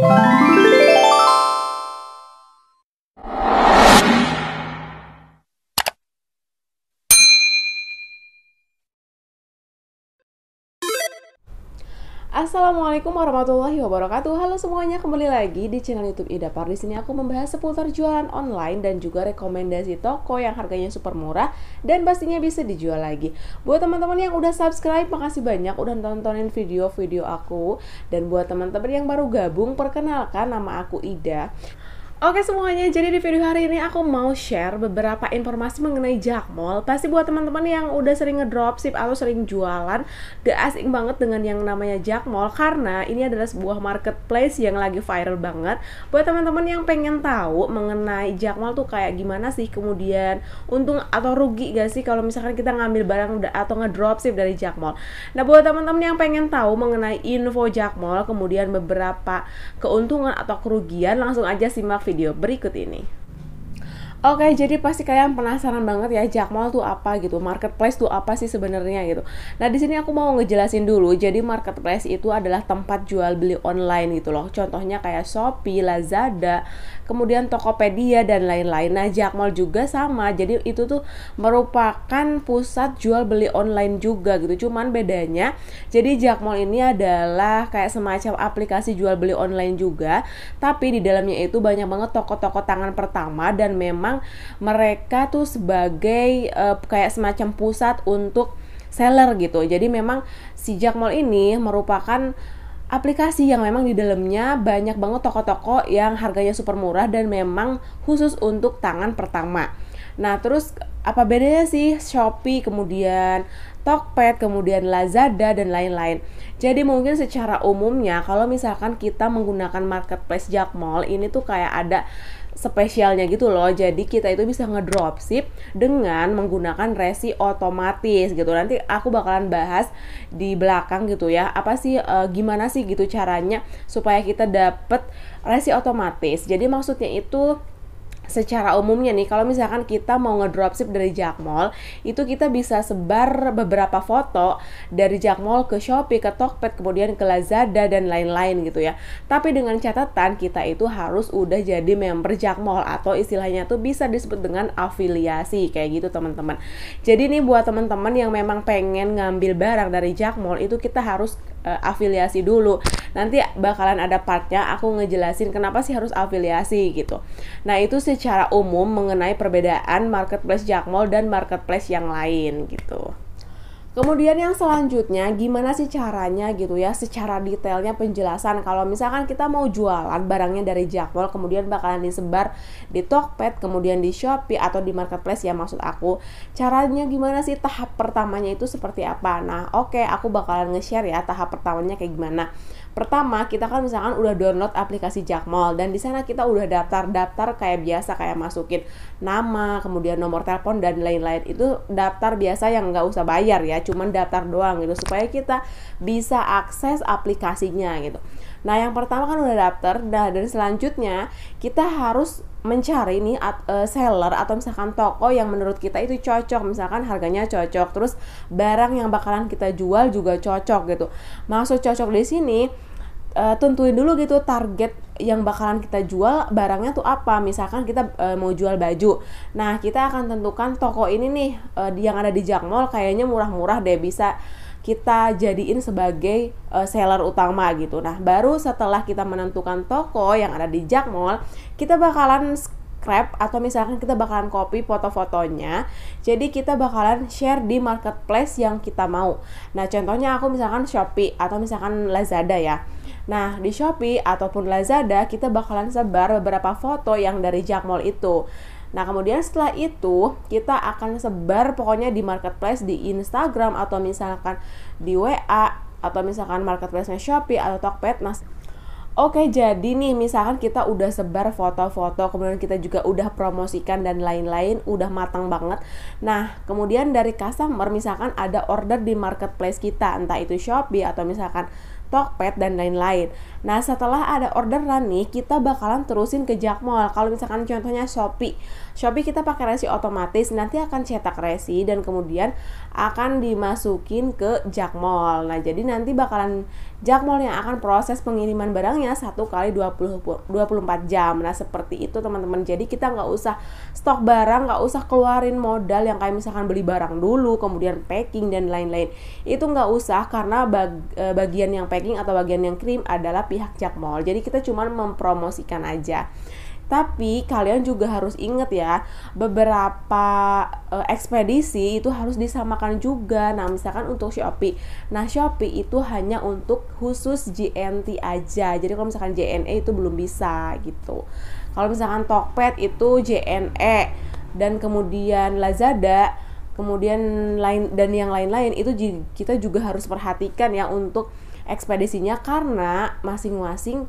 Bye. Assalamualaikum warahmatullahi wabarakatuh. Halo semuanya, kembali lagi di channel YouTube Ida Par. Di sini aku membahas seputar jualan online dan juga rekomendasi toko yang harganya super murah dan pastinya bisa dijual lagi. Buat teman-teman yang udah subscribe, makasih banyak udah nontonin video-video aku. Dan buat teman-teman yang baru gabung, perkenalkan nama aku Ida. Oke semuanya, jadi di video hari ini aku mau share beberapa informasi mengenai Mall. Pasti buat teman-teman yang udah sering ngedropship atau sering jualan, gak asing banget dengan yang namanya Mall karena ini adalah sebuah marketplace yang lagi viral banget. Buat teman-teman yang pengen tahu mengenai Mall tuh kayak gimana sih kemudian untung atau rugi gak sih kalau misalkan kita ngambil barang atau ngedropship dari Mall. Nah, buat teman-teman yang pengen tahu mengenai info Mall kemudian beberapa keuntungan atau kerugian, langsung aja simak video berikut ini. Oke, jadi pasti kalian penasaran banget ya Jack Mall tuh apa gitu, marketplace tuh apa sih sebenarnya gitu. Nah di sini aku mau ngejelasin dulu. Jadi marketplace itu adalah tempat jual beli online gitu loh. Contohnya kayak Shopee, Lazada, kemudian Tokopedia dan lain-lain. Nah Jack Mall juga sama. Jadi itu tuh merupakan pusat jual beli online juga gitu. Cuman bedanya, jadi Jack Mall ini adalah kayak semacam aplikasi jual beli online juga, tapi di dalamnya itu banyak banget toko-toko tangan pertama dan memang memang mereka tuh sebagai uh, kayak semacam pusat untuk seller gitu. Jadi memang si Mall ini merupakan aplikasi yang memang di dalamnya banyak banget toko-toko yang harganya super murah dan memang khusus untuk tangan pertama. Nah, terus apa bedanya sih Shopee kemudian Tokped, kemudian Lazada dan lain-lain. Jadi mungkin secara umumnya kalau misalkan kita menggunakan marketplace Mall ini tuh kayak ada spesialnya gitu loh. Jadi kita itu bisa ngedropship dengan menggunakan resi otomatis gitu. Nanti aku bakalan bahas di belakang gitu ya. Apa sih e, gimana sih gitu caranya supaya kita dapet resi otomatis. Jadi maksudnya itu secara umumnya nih kalau misalkan kita mau ngedropship dari Jack Jakmall itu kita bisa sebar beberapa foto dari Jack Jakmall ke Shopee ke Tokped kemudian ke Lazada dan lain-lain gitu ya tapi dengan catatan kita itu harus udah jadi member Jack Jakmall atau istilahnya tuh bisa disebut dengan afiliasi kayak gitu teman-teman jadi nih buat teman-teman yang memang pengen ngambil barang dari Jack Jakmall itu kita harus uh, afiliasi dulu. Nanti bakalan ada partnya aku ngejelasin kenapa sih harus afiliasi gitu. Nah, itu secara umum mengenai perbedaan marketplace Jakmol dan marketplace yang lain gitu. Kemudian yang selanjutnya gimana sih caranya gitu ya secara detailnya penjelasan kalau misalkan kita mau jualan barangnya dari Jakmol kemudian bakalan disebar di Tokped kemudian di Shopee atau di marketplace ya maksud aku caranya gimana sih tahap pertamanya itu seperti apa nah oke okay, aku bakalan nge-share ya tahap pertamanya kayak gimana pertama kita kan misalkan udah download aplikasi Jakmal dan di sana kita udah daftar-daftar kayak biasa kayak masukin nama kemudian nomor telepon dan lain-lain itu daftar biasa yang nggak usah bayar ya cuman daftar doang gitu supaya kita bisa akses aplikasinya gitu nah yang pertama kan udah daftar nah dan selanjutnya kita harus mencari nih at, uh, seller atau misalkan toko yang menurut kita itu cocok misalkan harganya cocok terus barang yang bakalan kita jual juga cocok gitu maksud cocok di sini uh, tentuin dulu gitu target yang bakalan kita jual barangnya tuh apa misalkan kita e, mau jual baju nah kita akan tentukan toko ini nih e, yang ada di Jakmall kayaknya murah-murah deh bisa kita jadiin sebagai e, seller utama gitu nah baru setelah kita menentukan toko yang ada di Jakmall kita bakalan scrap atau misalkan kita bakalan copy foto-fotonya jadi kita bakalan share di marketplace yang kita mau nah contohnya aku misalkan Shopee atau misalkan Lazada ya Nah, di Shopee ataupun Lazada kita bakalan sebar beberapa foto yang dari Jakmall itu. Nah, kemudian setelah itu kita akan sebar pokoknya di marketplace di Instagram atau misalkan di WA atau misalkan marketplace-nya Shopee atau Tokped. Nah, Oke, jadi nih misalkan kita udah sebar foto-foto, kemudian kita juga udah promosikan dan lain-lain, udah matang banget. Nah, kemudian dari customer misalkan ada order di marketplace kita, entah itu Shopee atau misalkan Tokped dan lain-lain. Nah setelah ada orderan nih kita bakalan terusin ke Mall. Kalau misalkan contohnya Shopee, Shopee kita pakai resi otomatis nanti akan cetak resi dan kemudian akan dimasukin ke Mall. Nah jadi nanti bakalan Jakmol yang akan proses pengiriman barangnya satu kali 20, 24 jam. Nah seperti itu teman-teman. Jadi kita nggak usah stok barang, nggak usah keluarin modal yang kayak misalkan beli barang dulu, kemudian packing dan lain-lain. Itu nggak usah karena bag, e, bagian yang packing atau bagian yang krim adalah pihak Jakmol. Jadi kita cuma mempromosikan aja. Tapi kalian juga harus ingat ya, beberapa uh, ekspedisi itu harus disamakan juga. Nah, misalkan untuk Shopee. Nah, Shopee itu hanya untuk khusus JNT aja. Jadi kalau misalkan JNE itu belum bisa gitu. Kalau misalkan Tokped itu JNE dan kemudian Lazada kemudian lain dan yang lain-lain itu kita juga harus perhatikan ya untuk ekspedisinya karena masing-masing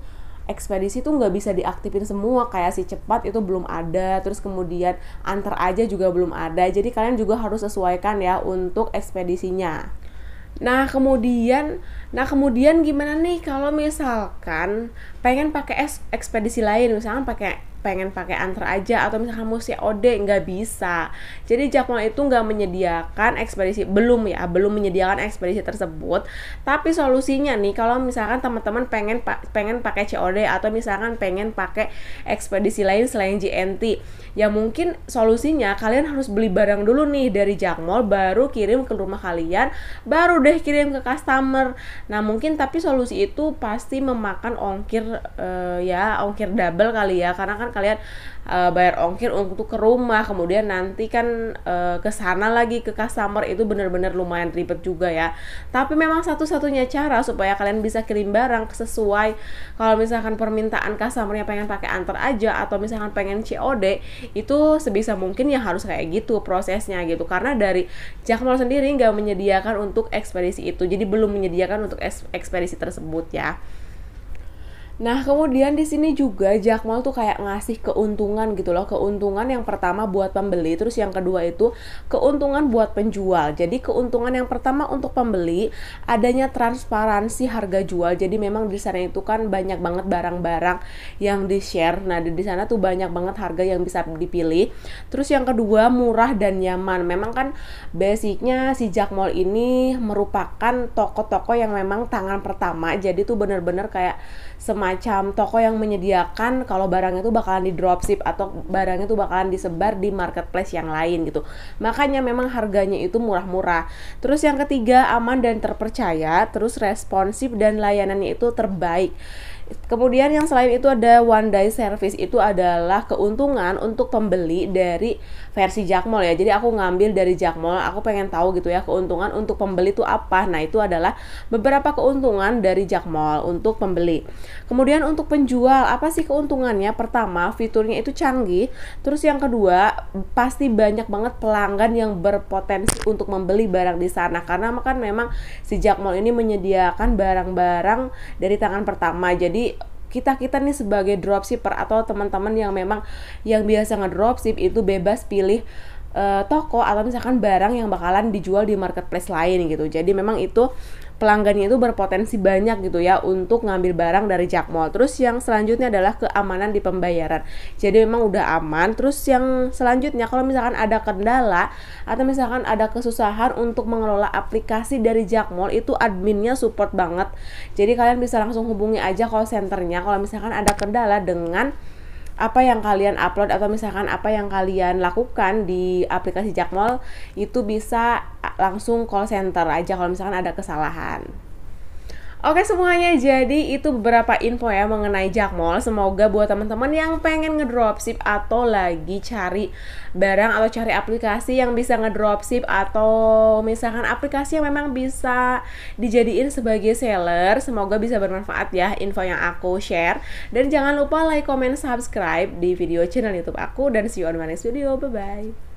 ekspedisi tuh nggak bisa diaktifin semua kayak si cepat itu belum ada terus kemudian antar aja juga belum ada jadi kalian juga harus sesuaikan ya untuk ekspedisinya Nah, kemudian nah kemudian gimana nih kalau misalkan pengen pakai ekspedisi lain, misalnya pakai pengen pakai antar aja atau misalnya kamu COD nggak bisa jadi Jakmel itu nggak menyediakan ekspedisi belum ya belum menyediakan ekspedisi tersebut tapi solusinya nih kalau misalkan teman-teman pengen pengen pakai COD atau misalkan pengen pakai ekspedisi lain selain GNT ya mungkin solusinya kalian harus beli barang dulu nih dari Jakmol baru kirim ke rumah kalian baru deh kirim ke customer nah mungkin tapi solusi itu pasti memakan ongkir uh, ya ongkir double kali ya karena kan kalian uh, bayar ongkir untuk ke rumah kemudian nanti kan uh, ke sana lagi ke customer itu benar-benar lumayan ribet juga ya tapi memang satu-satunya cara supaya kalian bisa kirim barang sesuai kalau misalkan permintaan customernya pengen pakai antar aja atau misalkan pengen COD itu sebisa mungkin ya harus kayak gitu prosesnya gitu karena dari Jakmal sendiri nggak menyediakan untuk ekspedisi itu jadi belum menyediakan untuk ekspedisi tersebut ya Nah, kemudian di sini juga Jakmal tuh kayak ngasih keuntungan gitu loh. Keuntungan yang pertama buat pembeli, terus yang kedua itu keuntungan buat penjual. Jadi keuntungan yang pertama untuk pembeli adanya transparansi harga jual. Jadi memang di sana itu kan banyak banget barang-barang yang di-share. Nah, di sana tuh banyak banget harga yang bisa dipilih. Terus yang kedua murah dan nyaman. Memang kan basicnya si Jakmal ini merupakan toko-toko yang memang tangan pertama. Jadi tuh bener-bener kayak semacam macam toko yang menyediakan kalau barang itu bakalan di dropship atau barangnya itu bakalan disebar di marketplace yang lain gitu. Makanya memang harganya itu murah-murah. Terus yang ketiga aman dan terpercaya, terus responsif dan layanannya itu terbaik. Kemudian yang selain itu ada one day service itu adalah keuntungan untuk pembeli dari versi Jakmol ya. Jadi aku ngambil dari Jakmol, aku pengen tahu gitu ya keuntungan untuk pembeli itu apa. Nah, itu adalah beberapa keuntungan dari Jakmol untuk pembeli. Kemudian untuk penjual, apa sih keuntungannya? Pertama, fiturnya itu canggih. Terus yang kedua, pasti banyak banget pelanggan yang berpotensi untuk membeli barang di sana karena kan memang si Jakmol ini menyediakan barang-barang dari tangan pertama. Jadi jadi kita kita nih sebagai dropshipper atau teman-teman yang memang yang biasa ngedropship itu bebas pilih uh, toko atau misalkan barang yang bakalan dijual di marketplace lain gitu jadi memang itu pelanggannya itu berpotensi banyak gitu ya untuk ngambil barang dari Jack Mall. Terus yang selanjutnya adalah keamanan di pembayaran. Jadi memang udah aman. Terus yang selanjutnya kalau misalkan ada kendala atau misalkan ada kesusahan untuk mengelola aplikasi dari Jack Mall itu adminnya support banget. Jadi kalian bisa langsung hubungi aja call centernya kalau misalkan ada kendala dengan apa yang kalian upload atau misalkan apa yang kalian lakukan di aplikasi Jakmol itu bisa langsung call center aja kalau misalkan ada kesalahan. Oke semuanya, jadi itu beberapa info ya mengenai Mall. Semoga buat teman-teman yang pengen ngedropship atau lagi cari barang atau cari aplikasi yang bisa ngedropship atau misalkan aplikasi yang memang bisa dijadiin sebagai seller, semoga bisa bermanfaat ya info yang aku share. Dan jangan lupa like, comment, subscribe di video channel YouTube aku dan see you on my next video. Bye bye.